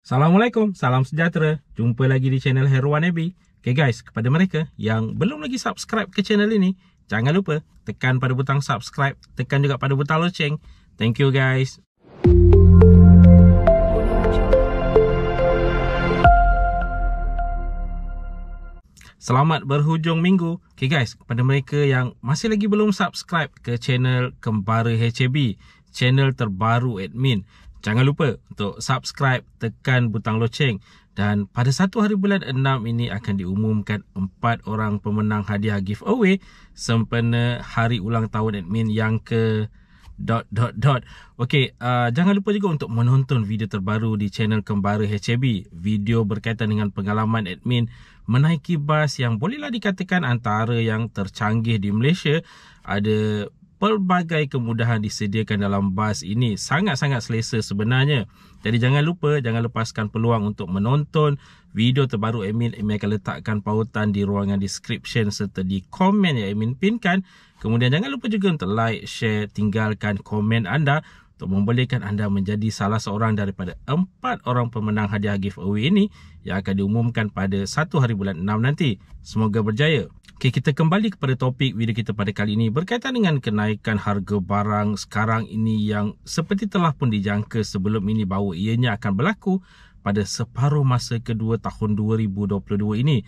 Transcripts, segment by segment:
Assalamualaikum, salam sejahtera. Jumpa lagi di channel Heruan Abi. Okay guys, kepada mereka yang belum lagi subscribe ke channel ini, jangan lupa tekan pada butang subscribe, tekan juga pada butang loceng. Thank you guys. Selamat berhujung minggu. Okay guys, kepada mereka yang masih lagi belum subscribe ke channel Kembara HCB, channel terbaru admin. Jangan lupa untuk subscribe, tekan butang loceng dan pada satu hari bulan enam ini akan diumumkan empat orang pemenang hadiah giveaway sempena hari ulang tahun admin yang ke dot dot dot. Okey, uh, jangan lupa juga untuk menonton video terbaru di channel Kembara HCB. Video berkaitan dengan pengalaman admin menaiki bas yang bolehlah dikatakan antara yang tercanggih di Malaysia. Ada pelbagai kemudahan disediakan dalam bas ini sangat-sangat selesa sebenarnya. Jadi jangan lupa jangan lepaskan peluang untuk menonton video terbaru Emin. Emin akan letakkan pautan di ruangan description serta di komen yang Emin pinkan. Kemudian jangan lupa juga untuk like, share, tinggalkan komen anda untuk membolehkan anda menjadi salah seorang daripada empat orang pemenang hadiah giveaway ini yang akan diumumkan pada satu hari bulan enam nanti. Semoga berjaya. Okay, kita kembali kepada topik video kita pada kali ini berkaitan dengan kenaikan harga barang sekarang ini yang seperti telah pun dijangka sebelum ini bahawa ianya akan berlaku pada separuh masa kedua tahun 2022 ini.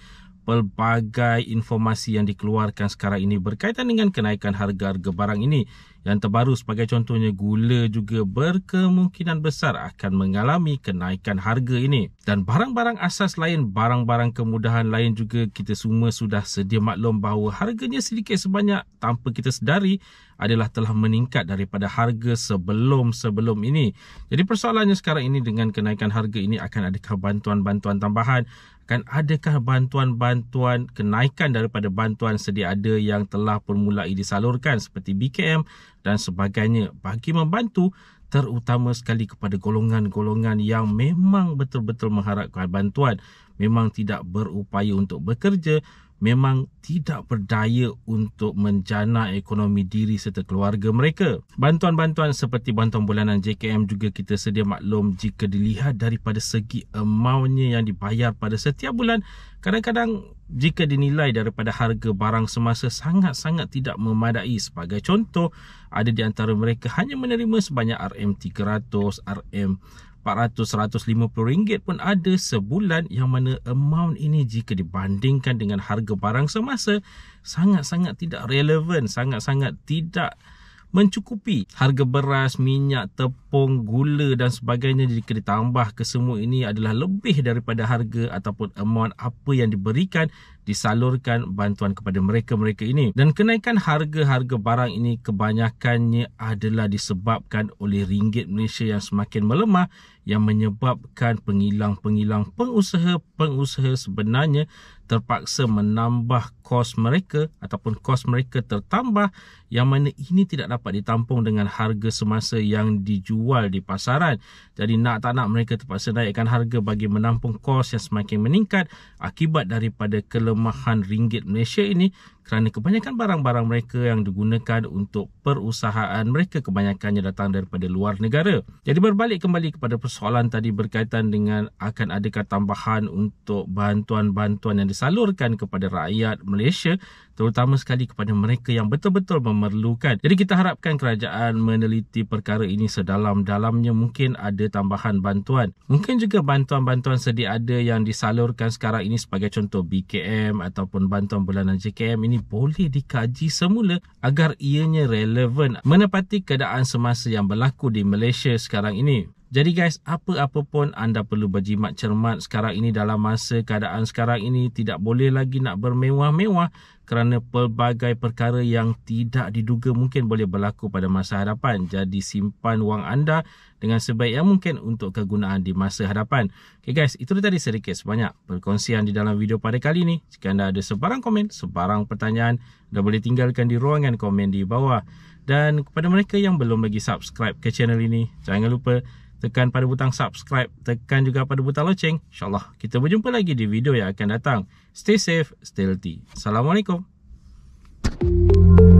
Pelbagai informasi yang dikeluarkan sekarang ini berkaitan dengan kenaikan harga-harga barang ini yang terbaru sebagai contohnya gula juga berkemungkinan besar akan mengalami kenaikan harga ini. Dan barang-barang asas lain, barang-barang kemudahan lain juga kita semua sudah sedia maklum bahawa harganya sedikit sebanyak tanpa kita sedari adalah telah meningkat daripada harga sebelum-sebelum ini. Jadi persoalannya sekarang ini dengan kenaikan harga ini akan adakah bantuan-bantuan tambahan? Akan adakah bantuan-bantuan kenaikan daripada bantuan sedia ada yang telah permulai disalurkan seperti BKM dan sebagainya bagi membantu terutama sekali kepada golongan-golongan yang memang betul-betul mengharapkan bantuan memang tidak berupaya untuk bekerja, memang tidak berdaya untuk menjana ekonomi diri serta keluarga mereka. Bantuan-bantuan seperti bantuan bulanan JKM juga kita sedia maklum jika dilihat daripada segi amountnya yang dibayar pada setiap bulan, kadang-kadang jika dinilai daripada harga barang semasa sangat-sangat tidak memadai. Sebagai contoh, ada di antara mereka hanya menerima sebanyak RM300, RM 400-150 ringgit pun ada sebulan yang mana amount ini jika dibandingkan dengan harga barang semasa sangat-sangat tidak relevan, sangat-sangat tidak mencukupi harga beras, minyak, tepung, gula dan sebagainya jika ditambah ke semua ini adalah lebih daripada harga ataupun amount apa yang diberikan disalurkan bantuan kepada mereka-mereka ini. Dan kenaikan harga-harga barang ini kebanyakannya adalah disebabkan oleh ringgit Malaysia yang semakin melemah yang menyebabkan pengilang-pengilang pengusaha-pengusaha sebenarnya terpaksa menambah kos mereka ataupun kos mereka tertambah yang mana ini tidak dapat ditampung dengan harga semasa yang dijual di pasaran. Jadi nak tak nak mereka terpaksa naikkan harga bagi menampung kos yang semakin meningkat akibat daripada kelemahan pelemahan ringgit Malaysia ini kerana kebanyakan barang-barang mereka yang digunakan untuk perusahaan mereka kebanyakannya datang daripada luar negara. Jadi berbalik kembali kepada persoalan tadi berkaitan dengan akan adakah tambahan untuk bantuan-bantuan yang disalurkan kepada rakyat Malaysia terutama sekali kepada mereka yang betul-betul memerlukan. Jadi kita harapkan kerajaan meneliti perkara ini sedalam-dalamnya mungkin ada tambahan bantuan. Mungkin juga bantuan-bantuan sedia ada yang disalurkan sekarang ini sebagai contoh BKM JKM ataupun bantuan bulanan JKM ini boleh dikaji semula agar ianya relevan menepati keadaan semasa yang berlaku di Malaysia sekarang ini. Jadi guys, apa-apa pun anda perlu berjimat cermat sekarang ini dalam masa keadaan sekarang ini tidak boleh lagi nak bermewah-mewah kerana pelbagai perkara yang tidak diduga mungkin boleh berlaku pada masa hadapan. Jadi simpan wang anda dengan sebaik yang mungkin untuk kegunaan di masa hadapan. Okay guys, itu tadi sedikit sebanyak perkongsian di dalam video pada kali ini. Jika anda ada sebarang komen, sebarang pertanyaan, anda boleh tinggalkan di ruangan komen di bawah. Dan kepada mereka yang belum lagi subscribe ke channel ini, jangan lupa tekan pada butang subscribe, tekan juga pada butang loceng. InsyaAllah kita berjumpa lagi di video yang akan datang. Stay safe, stay healthy. Assalamualaikum. thank you